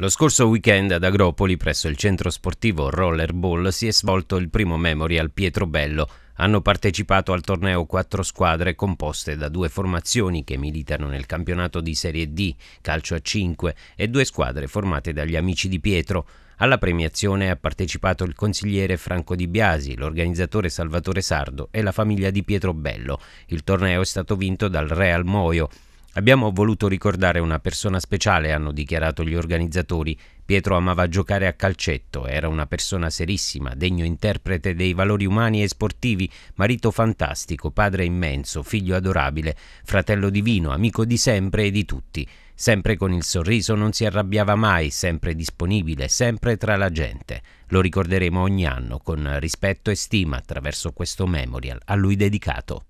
Lo scorso weekend ad Agropoli, presso il centro sportivo Rollerball, si è svolto il primo Memorial Pietro Bello. Hanno partecipato al torneo quattro squadre composte da due formazioni che militano nel campionato di Serie D, calcio a 5, e due squadre formate dagli amici di Pietro. Alla premiazione ha partecipato il consigliere Franco Di Biasi, l'organizzatore Salvatore Sardo e la famiglia di Pietro Bello. Il torneo è stato vinto dal Real Moio. Abbiamo voluto ricordare una persona speciale, hanno dichiarato gli organizzatori. Pietro amava giocare a calcetto, era una persona serissima, degno interprete dei valori umani e sportivi, marito fantastico, padre immenso, figlio adorabile, fratello divino, amico di sempre e di tutti. Sempre con il sorriso non si arrabbiava mai, sempre disponibile, sempre tra la gente. Lo ricorderemo ogni anno con rispetto e stima attraverso questo memorial a lui dedicato.